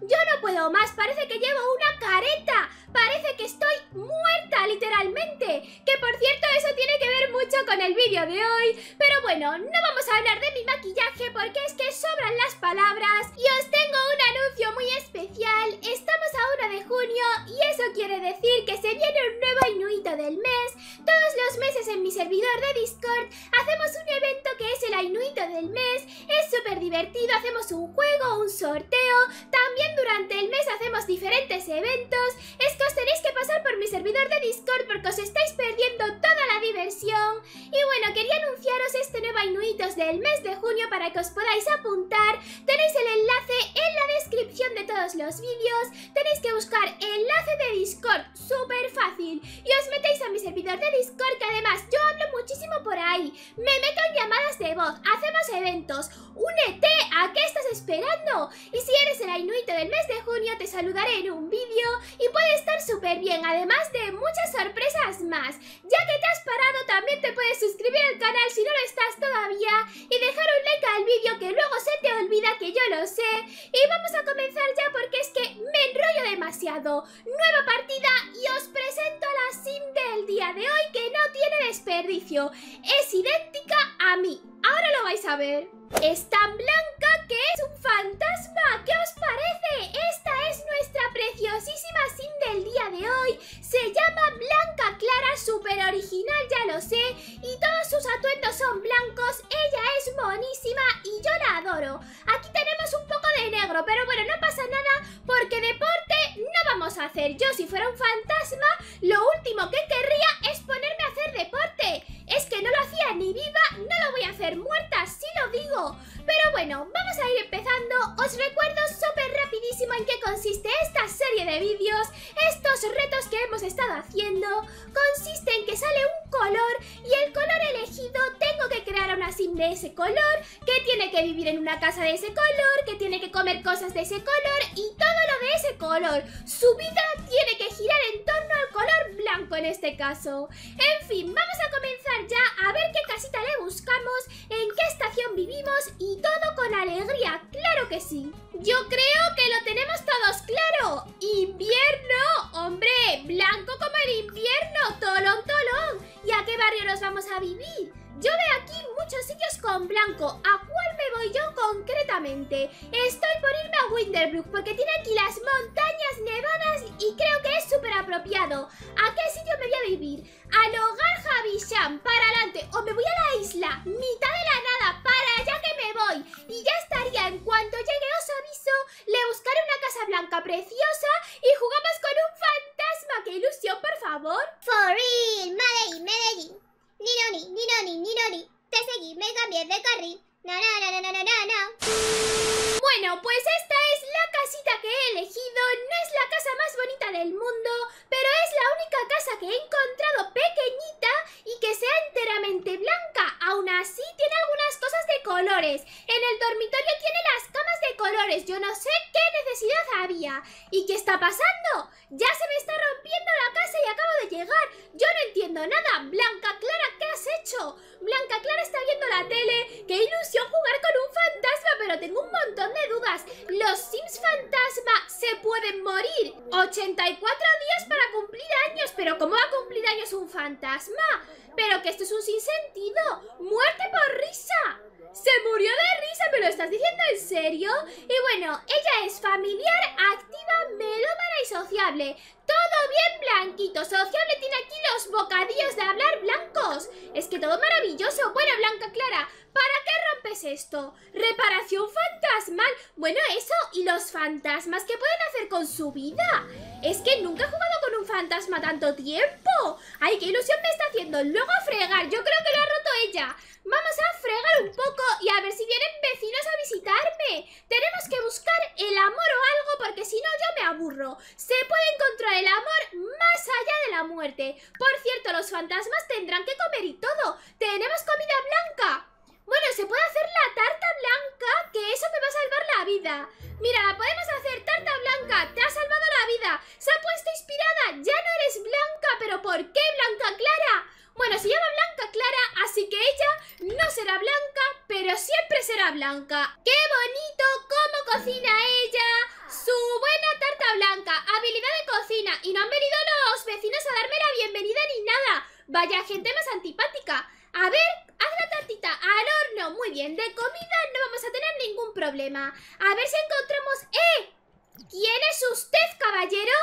¡Yo no puedo más! ¡Parece que llevo una careta! Parece que estoy muerta, literalmente. Que por cierto, eso tiene que ver mucho con el vídeo de hoy. Pero bueno, no vamos a hablar de mi maquillaje porque es que sobran las palabras. Y os tengo un anuncio muy especial. Estamos a 1 de junio y eso quiere decir que se viene un nuevo Inuito del mes. Todos los meses en mi servidor de Discord hacemos un evento que es el Inuito del mes. Es súper divertido, hacemos un juego, un sorteo. También durante el mes hacemos diferentes eventos de Discord porque os estáis perdiendo toda la diversión. Y bueno, quería anunciaros este nuevo Inuitos del mes de junio para que os podáis apuntar. Tenéis el enlace de todos los vídeos tenéis que buscar enlace de Discord, súper fácil. Y os metéis a mi servidor de Discord, que además yo hablo muchísimo por ahí. Me meto en llamadas de voz, hacemos eventos. Únete, ¿a qué estás esperando? Y si eres el Ainuito del mes de junio, te saludaré en un vídeo y puede estar súper bien, además de muchas sorpresas más. Ya que te has parado, también te puedes suscribir al canal si no lo estás todavía y dejar un like al vídeo que luego se te olvida que yo lo sé. Y vamos a comenzar ya porque es que me enrollo demasiado. Nueva partida y os presento la sim del día de hoy que no tiene desperdicio. Es idéntica a mí. Ahora lo vais a ver. Es tan blanca que es un fantasma. ¿Qué os parece? Es consiste esta serie de vídeos, estos retos que hemos estado haciendo, consiste en que sale un color y el color elegido tengo que crear una sim de ese color, que tiene que vivir en una casa de ese color, que tiene que comer cosas de ese color y todo lo de ese color. Su vida tiene que girar en torno al color blanco en este caso. En fin, vamos a comenzar ya a ver qué casita le buscamos, en qué estación vivimos y todo con alegría, claro que sí. Yo creo que lo tenemos preciosa y jugamos con un fantasma. que ilusión, por favor! For real, Medellín. Te seguí, me cambié de carril. Na, na, na, na, na, na, Bueno, pues esta es la casita que he elegido. No es la casa más bonita del mundo, pero es la única casa que he encontrado pequeñita y que sea enteramente blanca. Aún así, tiene algunas cosas de colores. En el dormitorio tiene las camas de colores. Yo no sé qué necesidad había. ¿Y qué está pasando? Ya se me está rompiendo la casa y acabo de llegar. Yo no entiendo nada. Blanca Clara, ¿qué has hecho? Blanca Clara está viendo la tele. ¡Qué ilusión jugar con un fantasma! Pero tengo un montón de dudas. ¿Los Sims fantasma se pueden morir? 84 días para cumplir años. ¿Pero cómo va a cumplir años un fantasma? Pero que esto es un sinsentido. ¡Muerte por risa! ¡Se murió de risa! ¿Me lo estás diciendo en serio? Y bueno, ella es familiar, activa, melómana y sociable. Todo bien blanquito. Sociable tiene aquí los bocadillos de hablar blancos. Es que todo maravilloso. Bueno, Blanca Clara, ¿para qué rompes esto? Reparación fantasmal. Bueno, eso. ¿Y los fantasmas qué pueden hacer con su vida? Es que nunca he jugado fantasma tanto tiempo? ¡Ay, qué ilusión me está haciendo! Luego a fregar, yo creo que lo ha roto ella Vamos a fregar un poco y a ver si vienen vecinos a visitarme Tenemos que buscar el amor o algo porque si no yo me aburro Se puede encontrar el amor más allá de la muerte Por cierto, los fantasmas tendrán que comer y todo ¡Tenemos comida blanca! Bueno, se puede hacer la tarta blanca, que eso me va a salvar la vida. Mira, la podemos hacer tarta blanca, te ha salvado la vida. Se ha puesto inspirada, ya no eres blanca, pero ¿por qué blanca clara? Bueno, se llama Blanca Clara, así que ella no será blanca, pero siempre será blanca. ¡Qué bonito cómo cocina ella! Su buena tarta blanca, habilidad de cocina, y no han venido los vecinos a darme la bienvenida ni nada. Vaya gente más antipática. A ver si encontramos... ¡Eh! ¿Quién es usted, caballero?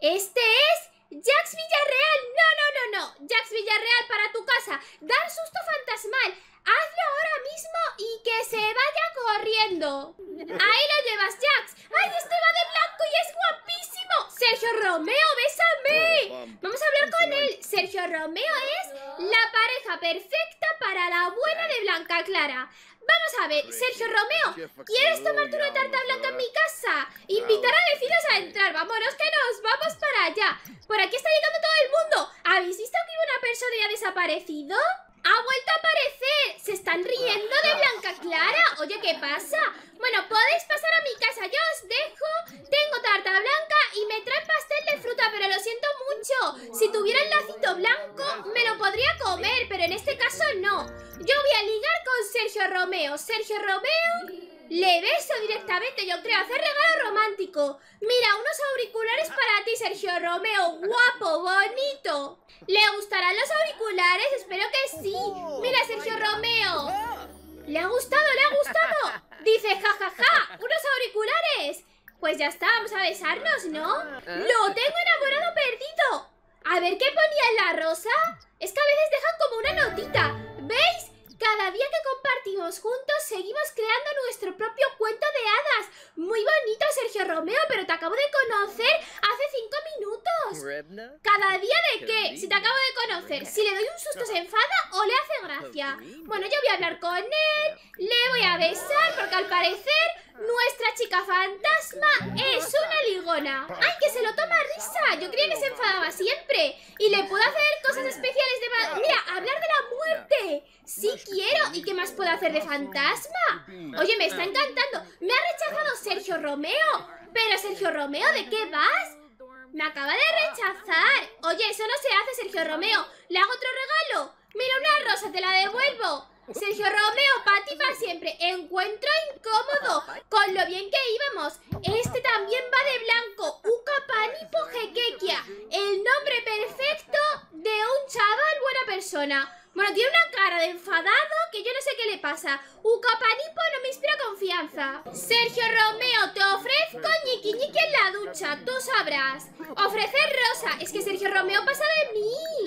Este es... ¡Jax Villarreal! ¡No, no, no, no! ¡Jax Villarreal para tu casa! ¡Dar susto fantasmal! ¡Hazlo ahora mismo y que se vaya corriendo! ¡Ahí lo llevas, Jax! ¡Ay, este va de blanco y es guapísimo! ¡Sergio Romeo, bésame! Oh, vamos a hablar con él. Sergio Romeo es la pareja perfecta para la abuela de Blanca Clara. Vamos a ver, Sergio Romeo, ¿quieres tomarte una tarta blanca en mi casa? Invitar a vecinos a entrar, vámonos que nos vamos para allá. Por aquí está llegando todo el mundo. ¿Habéis visto que una persona ya ha desaparecido? ¡Ha vuelto a aparecer! ¡Se están riendo de Blanca Clara! Oye, ¿qué pasa? Bueno, podéis pasar a mi casa, yo os dejo Tengo tarta blanca y me traen pastel de fruta Pero lo siento mucho Si tuviera el lacito blanco, me lo podría comer Pero en este caso no Yo voy a ligar Romeo. Sergio Romeo le beso directamente, yo creo. Hacer regalo romántico. Mira, unos auriculares para ti, Sergio Romeo. Guapo, bonito. ¿Le gustarán los auriculares? Espero que sí. Mira, Sergio Romeo. ¿Le ha gustado? ¿Le ha gustado? Dice, ja, ja, ja, unos auriculares. Pues ya está, vamos a besarnos, ¿no? ¡Lo tengo enamorado perdido! A ver, ¿qué ponía en la rosa? Es que a veces dejan como una notita. ¿Veis? Cada día que compartimos juntos seguimos creando nuestro propio cuento de hadas. Muy bonito, Sergio Romeo, pero te acabo de conocer hace cinco minutos. Cada día de qué, si te acabo de conocer, si le doy un susto se enfada o le hace gracia. Bueno, yo voy a hablar con él, le voy a besar porque al parecer nuestra chica fantasma es una ligona. ¡Ay, que se lo toma risa! Yo creía que se enfadaba siempre. Y le puedo hacer cosas especiales de... Mira, hablar de la muerte. Sí quiero. ¿Y qué más puedo hacer de fantasma? Oye, me está encantando. Me ha rechazado Sergio Romeo. Pero Sergio Romeo, ¿de qué vas? Me acaba de rechazar. Oye, eso no se hace, Sergio Romeo. ¿Le hago otro regalo? Mira una rosa, te la devuelvo. Sergio Romeo para siempre encuentro incómodo con lo bien que íbamos. Este también va de blanco. Ucapanipo Jequequia. El nombre perfecto de un chaval buena persona. Bueno, tiene una cara de enfadado que yo no sé qué le pasa. Ucapanipo pues, no me inspira confianza. Sergio Romeo, te ofrezco ñiqui en la ducha. Tú sabrás. Ofrecer rosa. Es que Sergio Romeo pasa de mí.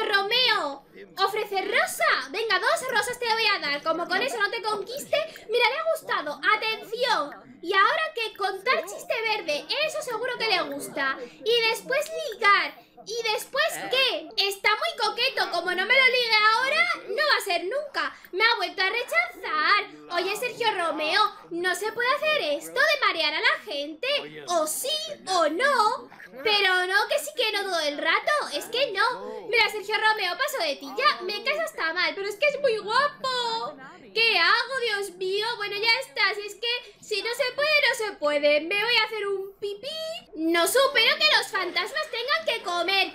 Romeo ofrece rosa. Venga, dos rosas te voy a dar. Como con eso no te conquiste, mira, le ha gustado. Atención. Y ahora que contar chiste verde, eso seguro que le gusta. Y después ligar. ¿Y después qué? Está muy coqueto, como no me lo ligue ahora, no va a ser nunca. Me ha vuelto a rechazar. Oye, Sergio Romeo, no se puede hacer esto de marear a la gente. O sí, o no. Pero no, que sí que no todo el rato. Es que no. Mira, Sergio Romeo, paso de ti. Ya, me casas está mal, pero es que es muy guapo. ¿Qué hago, Dios mío? Bueno, ya está. Si es que si no se puede, no se puede. Me voy a hacer un pipí. No supero que los fantasmas tengan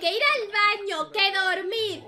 que ir al baño, que dormir.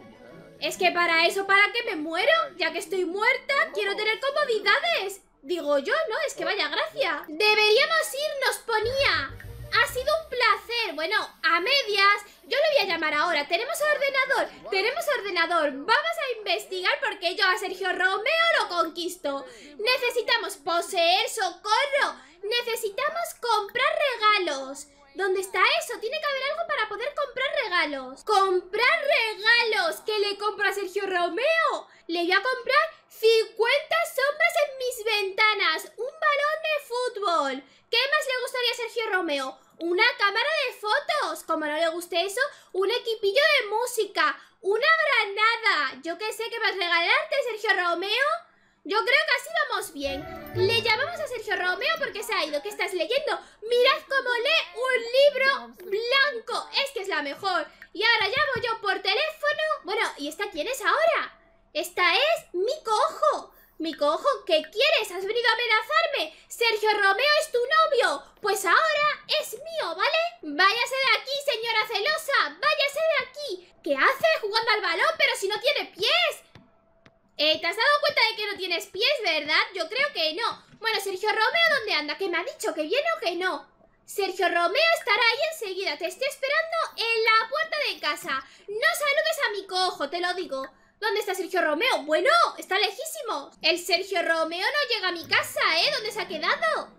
Es que para eso, ¿para qué me muero? Ya que estoy muerta, quiero tener comodidades. Digo yo, ¿no? Es que vaya gracia. Deberíamos irnos, ponía. Ha sido un placer. Bueno, a medias. Yo le voy a llamar ahora. Tenemos ordenador. Tenemos ordenador. Vamos a investigar porque yo a Sergio Romeo lo conquisto. Necesitamos poseer socorro. Necesitamos comprar regalos. ¿Dónde está eso? Tiene que haber algo para poder comprar regalos. ¡Comprar regalos! ¿Qué le compro a Sergio Romeo? Le voy a comprar 50 sombras en mis ventanas. Un balón de fútbol. ¿Qué más le gustaría a Sergio Romeo? Una cámara de fotos. Como no le guste eso, un equipillo de música. Una granada. Yo qué sé qué más a regalarte, Sergio Romeo. Yo creo que así vamos bien. Le llamamos a Sergio Romeo porque se ha ido. ¿Qué estás leyendo? Mirad cómo lee un libro blanco. Es que es la mejor. Y ahora llamo yo por teléfono. Bueno, ¿y esta quién es ahora? Esta es mi cojo. Mi cojo, ¿qué quieres? ¿Has venido a amenazarme? Sergio Romeo es tu novio. Pues ahora es mío, ¿vale? Váyase de aquí, señora celosa. Váyase de aquí. ¿Qué hace jugando al balón pero si no tiene pies? Eh, ¿Te has dado cuenta de que no tienes pies, verdad? Yo creo que no. Bueno, Sergio Romeo, ¿dónde anda? ¿Qué me ha dicho que viene o que no? Sergio Romeo estará ahí enseguida. Te estoy esperando en la puerta de casa. No saludes a mi cojo, te lo digo. ¿Dónde está Sergio Romeo? Bueno, está lejísimo. El Sergio Romeo no llega a mi casa, ¿eh? ¿Dónde se ha quedado?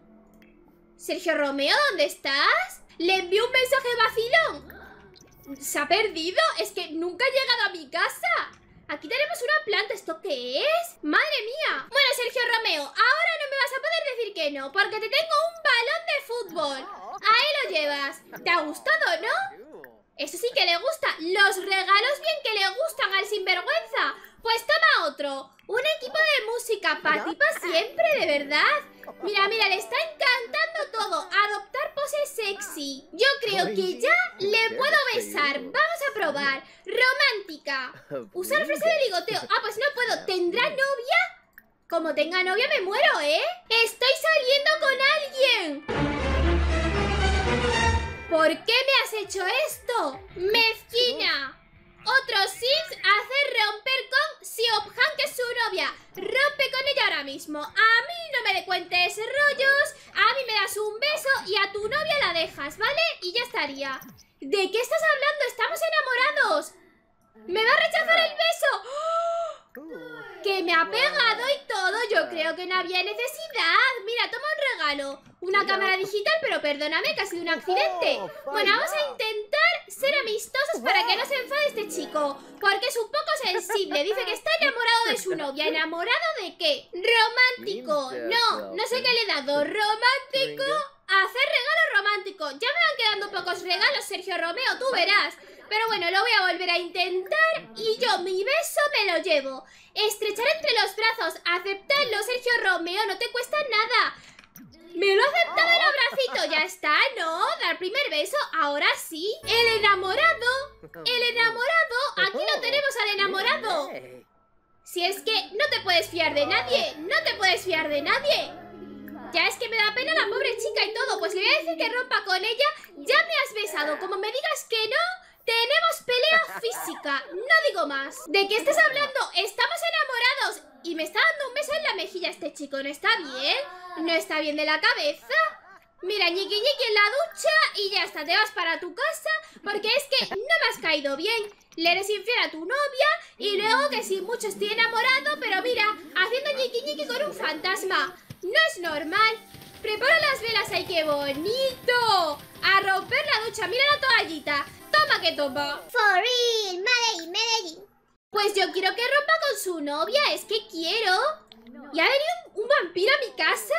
Sergio Romeo, ¿dónde estás? Le envió un mensaje vacilón. ¿Se ha perdido? Es que nunca ha llegado a mi casa. Aquí tenemos una planta, ¿esto qué es? ¡Madre mía! Bueno, Sergio Romeo, ahora no me vas a poder decir que no Porque te tengo un balón de fútbol Ahí lo llevas ¿Te ha gustado, no? Eso sí que le gusta Los regalos bien que le gustan al sinvergüenza pues toma otro. Un equipo de música para para siempre, de verdad. Mira, mira, le está encantando todo. Adoptar poses sexy. Yo creo que ya le puedo besar. Vamos a probar. Romántica. Usar frase de ligoteo. Ah, pues no puedo. ¿Tendrá novia? Como tenga novia me muero, ¿eh? ¡Estoy saliendo con alguien! ¿Por qué me has hecho esto? ¡Mezquina! Otro Sims hace romper con si Obhan, que es su novia, rompe con ella ahora mismo, a mí no me de cuentes rollos, a mí me das un beso y a tu novia la dejas, ¿vale? Y ya estaría. ¿De qué estás hablando? ¡Estamos enamorados! ¡Me va a rechazar el beso! ¡Oh! ¡Que me ha pegado y todo! Yo creo que no había necesidad. Mira, toma un regalo. Una cámara digital, pero perdóname que ha sido un accidente. Oh, bueno, vamos a intentar ser amistosos para que no se enfade este chico, porque es un poco sensible. Dice que está enamorado de su novia. ¿Enamorado de qué? Romántico. No, no sé qué le he dado. Romántico. Hacer regalo romántico. Ya me van quedando pocos regalos, Sergio Romeo, tú verás. Pero bueno, lo voy a volver a intentar y yo mi beso me lo llevo. Estrechar entre los brazos, aceptarlo, Sergio Romeo, no te cuesta nada. ¡Me lo ha aceptado el oh. abracito! ¡Ya está! ¡No! ¡Dar primer beso! ¡Ahora sí! ¡El enamorado! ¡El enamorado! ¡Aquí no tenemos al enamorado! Si es que no te puedes fiar de nadie ¡No te puedes fiar de nadie! Ya es que me da pena la pobre chica y todo Pues le voy a decir que rompa con ella Ya me has besado Como me digas que no... Tenemos pelea física, no digo más. ¿De qué estás hablando? Estamos enamorados. Y me está dando un beso en la mejilla este chico, ¿no está bien? ¿No está bien de la cabeza? Mira, ñiqui ñiqui en la ducha y ya está, te vas para tu casa porque es que no me has caído bien. Le eres infiel a tu novia y luego que sí mucho estoy enamorado, pero mira, haciendo ñiqui ñiqui con un fantasma. No es normal. Prepara las velas, ¡ay qué bonito! A romper la ducha, mira la toallita que toma Pues yo quiero que rompa con su novia, es que quiero. ¿Y ha venido un, vampiro a mi casa?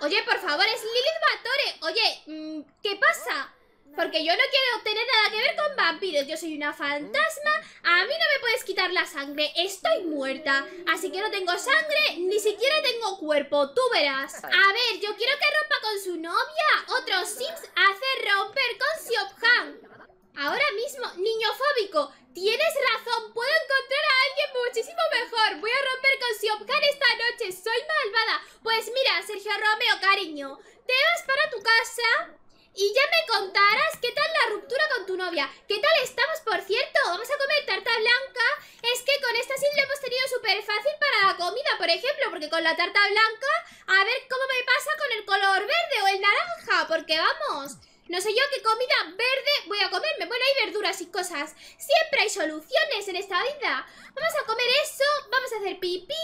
Oye, por favor, es Lilith Batore. Oye, mm, ¿qué pasa? Porque yo no quiero tener nada que ver con vampiros Yo soy una fantasma A mí no me puedes quitar la sangre Estoy muerta Así que no tengo sangre Ni siquiera tengo cuerpo Tú verás A ver, yo quiero que rompa con su novia Otro Sims hace romper con Siobhan Ahora mismo, niño fóbico, tienes razón, puedo encontrar a alguien muchísimo mejor. Voy a romper con Siobhan esta noche, soy malvada. Pues mira, Sergio Romeo, cariño, te vas para tu casa y ya me contarás qué tal la ruptura con tu novia. ¿Qué tal estamos, por cierto? Vamos a comer tarta blanca. Es que con esta sí lo hemos tenido súper fácil para la comida, por ejemplo, porque con la tarta blanca, a ver cómo me pasa con el color verde o el naranja, porque vamos no sé yo qué comida verde voy a comerme. Bueno, hay verduras y cosas. Siempre hay soluciones en esta vida. Vamos a comer eso, vamos a hacer pipí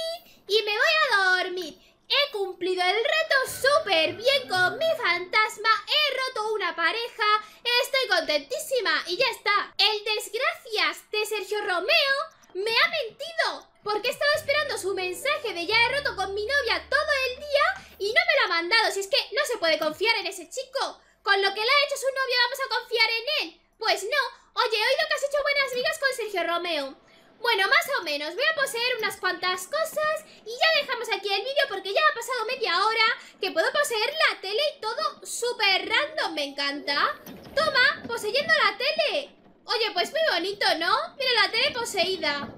y me voy a dormir. He cumplido el reto súper bien con mi fantasma, he roto una pareja, estoy contentísima y ya está. El desgracias de Sergio Romeo me ha mentido porque he estado esperando su mensaje de ya he roto con mi novia todo el día y no me lo ha mandado, si es que no se puede confiar en ese chico. Con lo que le ha hecho su novio, vamos a confiar en él. Pues no. Oye, he oído que has hecho buenas migas con Sergio Romeo. Bueno, más o menos, voy a poseer unas cuantas cosas y ya dejamos aquí el vídeo porque ya ha pasado media hora que puedo poseer la tele y todo súper random, me encanta. Toma, poseyendo la tele. Oye, pues muy bonito, ¿no? Mira la tele poseída.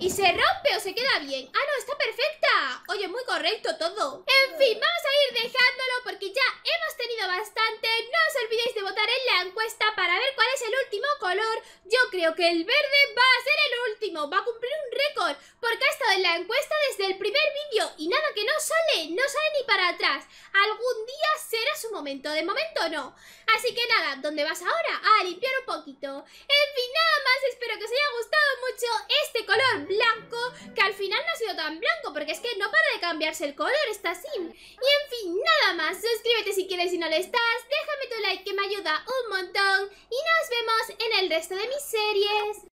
¿Y se rompe o se queda bien? ¡Ah, no! ¡Está perfecta! Oye, muy correcto todo En fin, vamos a ir dejándolo porque ya hemos tenido bastante No os olvidéis de votar en la encuesta para ver cuál es el último color Yo creo que el verde va a ser el último Va a cumplir un récord Porque ha estado en la encuesta desde el primer vídeo Y nada que no sale, no sale ni para atrás Algún día será su momento, de momento no Así que nada, ¿dónde vas ahora? Ah, el color está sim. Y en fin, nada más. Suscríbete si quieres y no lo estás. Déjame tu like que me ayuda un montón. Y nos vemos en el resto de mis series.